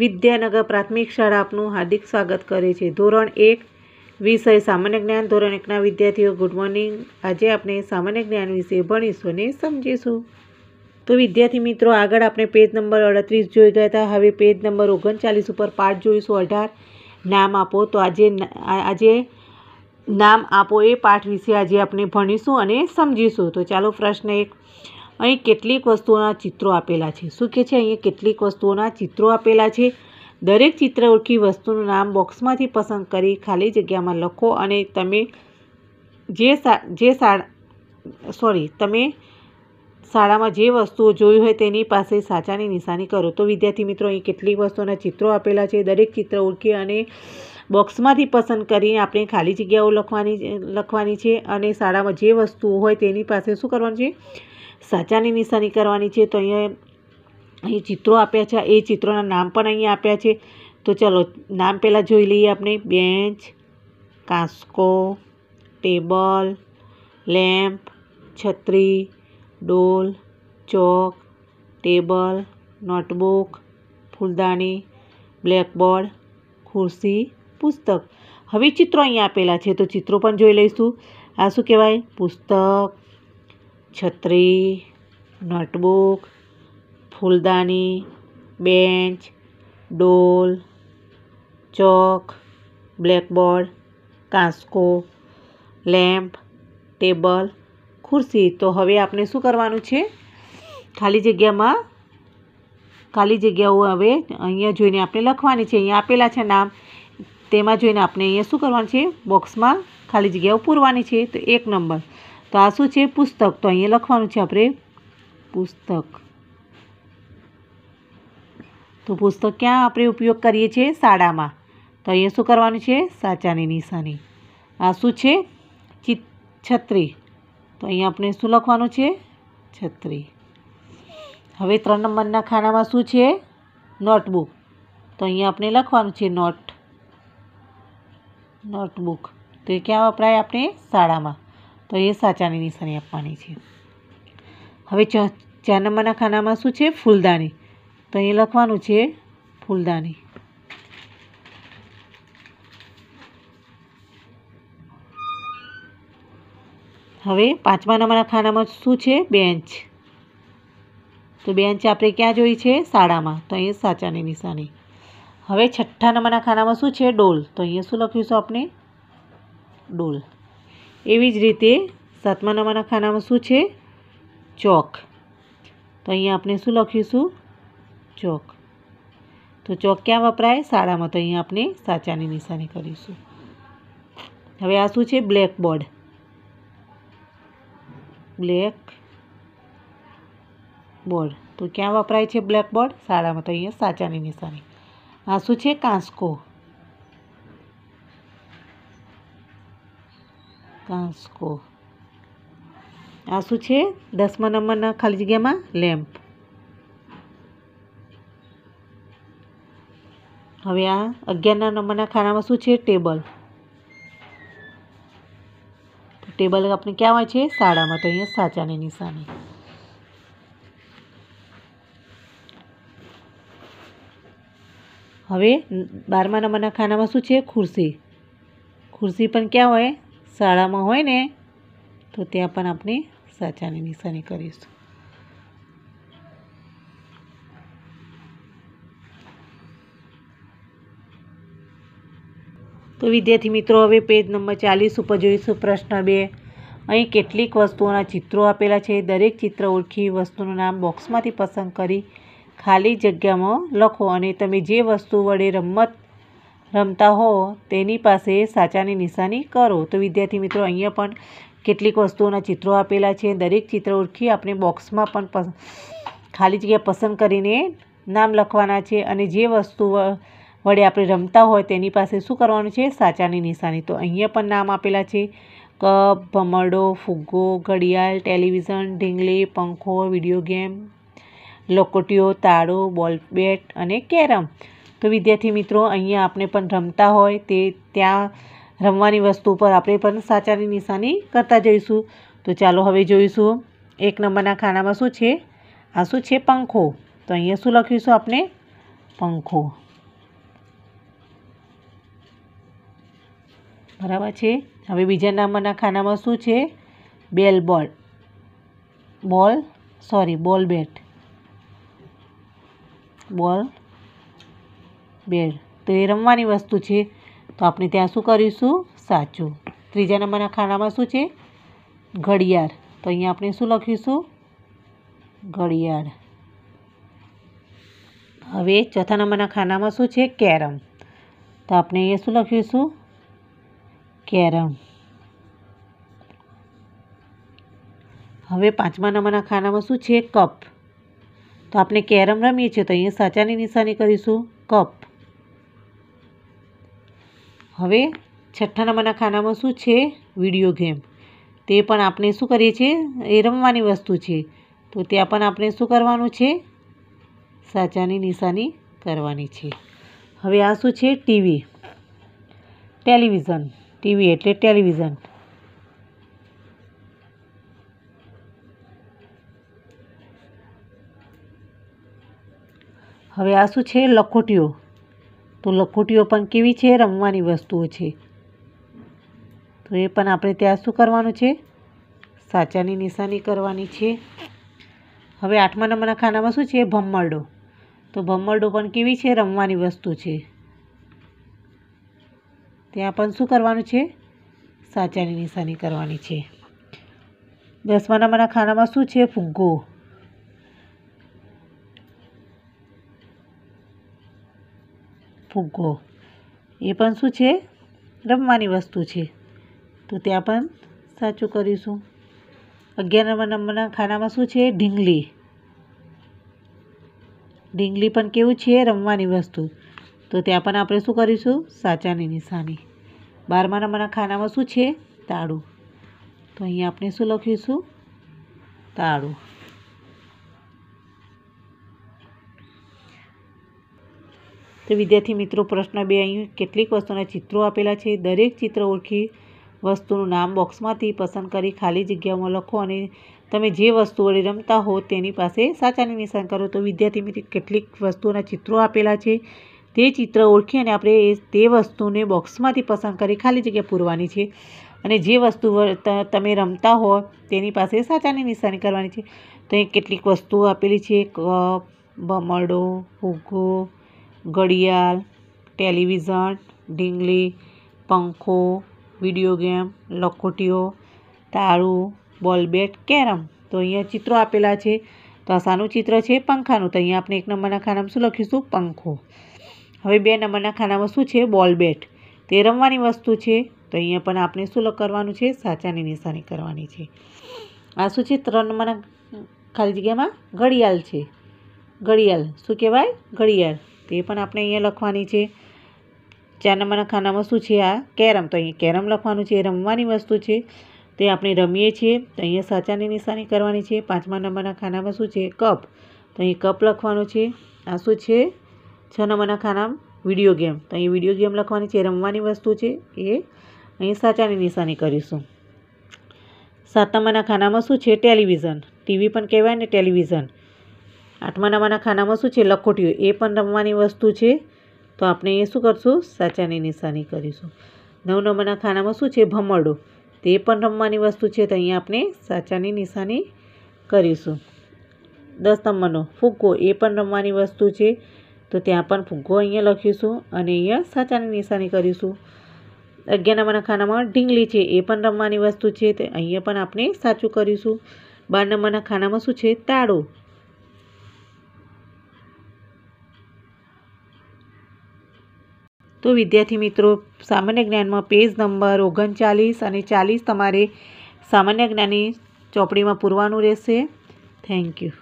વિદ્યાનગર પ્રાથમિક શાળા આપનું હાર્દિક સ્વાગત કરે છે ધોરણ એક વિષય સામાન્ય જ્ઞાન ધોરણ એકના વિદ્યાર્થીઓ ગુડ મોર્નિંગ આજે આપણે સામાન્ય જ્ઞાન વિશે ભણીશું અને સમજીશું તો વિદ્યાર્થી મિત્રો આગળ આપણે પેજ નંબર અડત્રીસ જોઈ ગયા હતા હવે પેજ નંબર ઓગણચાલીસ ઉપર પાઠ જોઈશું અઢાર નામ આપો તો આજે આજે નામ આપો એ પાઠ વિશે આજે આપણે ભણીશું અને સમજીશું તો ચાલો પ્રશ્ન એક અહીં કેટલીક વસ્તુઓના ચિત્રો આપેલા છે શું કે છે અહીંયા કેટલીક વસ્તુઓના ચિત્રો આપેલા છે દરેક ચિત્ર ઓળખી વસ્તુનું નામ બોક્સમાંથી પસંદ કરી ખાલી જગ્યામાં લખો અને તમે જે સા જે સોરી તમે શાળામાં જે વસ્તુઓ જોઈ હોય તેની પાસે સાચાની નિશાની કરો તો વિદ્યાર્થી મિત્રો અહીં કેટલીક વસ્તુઓના ચિત્રો આપેલા છે દરેક ચિત્ર ઓળખી અને બોક્સમાંથી પસંદ કરીને આપણે ખાલી જગ્યાઓ લખવાની લખવાની છે અને શાળામાં જે વસ્તુઓ હોય તેની પાસે શું કરવાનું છે સાચાની નિશાની કરવાની છે તો અહીંયા અહીં ચિત્રો આપ્યા છે એ ચિત્રોના નામ પણ અહીંયા આપ્યા છે તો ચલો નામ પહેલાં જોઈ લઈએ આપણે બેન્ચ કાંસકો ટેબલ લેમ્પ છત્રી ડોલ ચોક ટેબલ નોટબુક ફૂલદાની બ્લેકબોર્ડ ખુરશી પુસ્તક હવે ચિત્રો અહીંયા આપેલા છે તો ચિત્રો પણ જોઈ લઈશું આ શું કહેવાય પુસ્તક છત્રી નોટબુક ફૂલદાની બેન્ચ ડોલ ચોક બ્લેકબોર્ડ કાંસકો લેમ્પ ટેબલ ખુરશી તો હવે આપણે શું કરવાનું છે ખાલી જગ્યામાં ખાલી જગ્યાઓ હવે અહીંયા જોઈને આપણે લખવાની છે અહીંયા આપેલા છે નામ તેમાં જોઈને આપણે અહીંયા શું કરવાનું છે બોક્સમાં ખાલી જગ્યાઓ પૂરવાની છે તો એક નંબર તો આ શું છે પુસ્તક તો અહીંયા લખવાનું છે આપણે પુસ્તક તો પુસ્તક ક્યાં આપણે ઉપયોગ કરીએ છીએ શાળામાં તો અહીંયા શું કરવાનું છે સાચાની નિશાની આ શું છે છત્રી તો અહીં આપણે શું લખવાનું છે છત્રી હવે ત્રણ નંબરના ખાનામાં શું છે નોટબુક તો અહીં આપણે લખવાનું છે નોટ નોટબુક તો એ ક્યાં વપરાય આપણે શાળામાં તો એ સાચાની નિશાની આપવાની છે હવે ચ ચાર નંબરના ખાનામાં શું છે ફૂલદાની તો અહીં લખવાનું છે ફૂલદાની હવે પાંચમા નંબરના ખાનામાં શું છે બેન્ચ તો બેન્ચ આપણે ક્યાં જોઈ છે શાળામાં તો અહીંયા સાચાની નિશાની હવે છઠ્ઠા નંબરના ખાનામાં શું છે ડોલ તો અહીંયા શું લખ્યું આપણે ડોલ એવી જ રીતે સાતમા નંબરના ખાનામાં શું છે ચોક તો અહીંયા આપણે શું લખીશું ચોક તો ચોક ક્યાં વપરાય શાળામાં તો અહીંયા આપણે સાચાની નિશાની કરીશું હવે આ શું છે બ્લેકબોર્ડ બ્લેક બોર્ડ તો ક્યાં વપરાય છે બ્લેકબોર્ડ શાળામાં તો અહીંયા સાચાની નિશાની આ શું છે કાંસકો કાંસકો આ શું છે દસમા નંબરના ખાલી જગ્યામાં લેમ્પ હવે આ અગિયારના નંબરના ખાનામાં શું છે ટેબલ ટેબલ આપણે ક્યાં હોય છે શાળામાં તો અહીંયા સાચાની નિશાની હવે બારમા નંબરના ખાનામાં શું છે ખુરશી ખુરશી પણ ક્યાં હોય શાળામાં હોય ને તો ત્યાં પણ આપણે સાચાની નિશાની કરીશું તો વિદ્યાર્થી મિત્રો હવે પેજ નંબર ચાલીસ ઉપર જોઈશું પ્રશ્ન બે અહીં કેટલીક વસ્તુઓના ચિત્રો આપેલા છે દરેક ચિત્ર ઓળખી વસ્તુનું નામ બોક્સમાંથી પસંદ કરી ખાલી જગ્યામાં લખો અને તમે જે વસ્તુ વડે રમત રમતા હો તેની પાસે સાચાની નિશાની કરો તો વિદ્યાર્થી મિત્રો અહીંયા પણ કેટલીક વસ્તુઓના ચિત્રો આપેલા છે દરેક ચિત્ર ઓળખી આપણે બોક્સમાં પણ ખાલી જગ્યા પસંદ કરીને નામ લખવાના છે અને જે વસ્તુ વડે આપણે રમતા હોય તેની પાસે શું કરવાનું છે સાચાની નિશાની તો અહીંયા પણ નામ આપેલા છે કપ ભમરડો ફુગ્ગો ઘડિયાળ ટેલિવિઝન ઢીંગલી પંખો વિડીયો ગેમ લોકોટીઓ તાળો બોલ બેટ અને કેરમ તો વિદ્યાર્થી મિત્રો અહીંયા આપણે પણ રમતા હોય તે ત્યાં રમવાની વસ્તુ પર આપણે પણ સાચાની નિશાની કરતા જઈશું તો ચાલો હવે જોઈશું એક નંબરના ખાનામાં શું છે આ શું છે પંખો તો અહીંયા શું લખીશું આપણે પંખો બરાબર છે હવે બીજા નંબરના ખાનામાં શું છે બેલ બોલ બોલ સોરી બોલ બેટ બોલ બેટ તો એ રમવાની વસ્તુ છે તો આપણે ત્યાં શું કરીશું સાચું ત્રીજા નંબરના ખાનામાં શું છે ઘડિયાળ તો અહીંયા આપણે શું લખીશું ઘડિયાળ હવે ચોથા નંબરના ખાનામાં શું છે કેરમ તો આપણે એ શું લખીશું કેરમ હવે પાંચમા નંબરના ખાનામાં શું છે કપ તો આપણે કેરમ રમીએ છીએ તો અહીંયા સાચાની નિશાની કરીશું કપ હવે છઠ્ઠા નંબરના ખાનામાં શું છે વિડીયો ગેમ તે પણ આપણે શું કરીએ છીએ એ રમવાની વસ્તુ છે તો ત્યાં પણ આપણે શું કરવાનું છે સાચાની નિશાની કરવાની છે હવે આ શું છે ટીવી ટેલિવિઝન ટીવી એટલે ટેલિવિઝન હવે આ શું છે લખોટીઓ તો લખોટીઓ પણ કેવી છે રમવાની વસ્તુઓ છે તો એ પણ આપણે ત્યાં શું કરવાનું છે સાચાની નિશાની કરવાની છે હવે આઠમા નંબરના ખાનામાં શું છે ભમરડો તો ભમરડો પણ કેવી છે રમવાની વસ્તુ છે ત્યાં પણ શું કરવાનું છે સાચાની નિશાની કરવાની છે દસમા નંબરના ખાનામાં શું છે ફુગ્ગો ફુગ્ગો એ પણ શું છે રમવાની વસ્તુ છે તો ત્યાં પણ સાચું કરીશું અગિયાર નંબર નંબરના ખાનામાં શું છે ઢીંગલી ઢીંગલી પણ કેવું છે રમવાની વસ્તુ તો ત્યાં પણ આપણે શું કરીશું સાચાની નિશાની બારમા નંબરના ખાનામાં શું છે તાળું તો અહીં આપણે શું લખીશું તાળું તો વિદ્યાર્થી મિત્રો પ્રશ્ન બે અહીં કેટલીક વસ્તુના ચિત્રો આપેલા છે દરેક ચિત્ર ઓળખી વસ્તુનું નામ બોક્સમાંથી પસંદ કરી ખાલી જગ્યામાં લખો અને તમે જે વસ્તુ વડે રમતા હો તેની પાસે સાચાની નિશાન કરો તો વિદ્યાર્થી મિત્રો કેટલીક વસ્તુઓના ચિત્રો આપેલા છે તે ચિત્ર ઓળખી અને આપણે એ તે વસ્તુને બોક્સમાંથી પસંદ કરી ખાલી જગ્યા પૂરવાની છે અને જે વસ્તુ તમે રમતા હો તેની પાસે સાચાની નિશાની કરવાની છે તો એ કેટલીક વસ્તુઓ આપેલી છે કપ બમરડો ફુગ્ગો ઘડિયાળ ટેલિવિઝન ઢીંગલી પંખો વિડીયો ગેમ લખોટીઓ તાળું બોલબેટ કેરમ તો અહીંયા ચિત્રો આપેલા છે તો આ શાનું ચિત્ર છે પંખાનું તો અહીંયા આપણે એક નંબરના ખાનામાં શું લખીશું પંખો હવે બે નંબરના ખાનામાં શું છે બોલ બેટ તે રમવાની વસ્તુ છે તો અહીંયા પણ આપણે શું કરવાનું છે સાચાની નિશાની કરવાની છે આ શું છે ત્રણ નંબરના ખાલી જગ્યામાં ઘડિયાળ છે ઘડિયાળ શું કહેવાય ઘડિયાળ તે પણ આપણે અહીંયા લખવાની છે ચાર નંબરના ખાનામાં શું છે આ કેરમ તો અહીંયા કેરમ લખવાનું છે રમવાની વસ્તુ છે તે આપણે રમીએ છીએ તો અહીંયા સાચાની નિશાની કરવાની છે પાંચમા નંબરના ખાનામાં શું છે કપ તો અહીં કપ લખવાનું છે આ શું છે છ નંબરના ખાનામાં વિડીયો ગેમ તો અહીં વિડીયો ગેમ લખવાની છે રમવાની વસ્તુ છે એ અહીં સાચાની નિશાની કરીશું સાત નંબરના ખાનામાં શું છે ટેલિવિઝન ટીવી પણ કહેવાય ને ટેલિવિઝન આઠમા નંબરના ખાનામાં શું છે લખોટીઓ એ પણ રમવાની વસ્તુ છે તો આપણે એ શું કરીશું સાચાની નિશાની કરીશું નવ નંબરના ખાનામાં શું છે ભમરડો તે પણ રમવાની વસ્તુ છે તો અહીં આપણે સાચાની નિશાની કરીશું દસ નંબરનો ફૂગો એ પણ રમવાની વસ્તુ છે તો ત્યાં પણ ભૂગો અહીંયા લખીશું અને અહીંયા સાચાની નિશાની કરીશું અગિયાર નંબરના ખાનામાં ઢીંગલી છે એ પણ રમવાની વસ્તુ છે તે અહીંયા પણ આપણે સાચું કરીશું બાર નંબરના ખાનામાં શું છે તાળો તો વિદ્યાર્થી મિત્રો સામાન્ય જ્ઞાનમાં પેજ નંબર ઓગણચાલીસ અને ચાલીસ તમારે સામાન્ય જ્ઞાનની ચોપડીમાં પૂરવાનું રહેશે થેન્ક યુ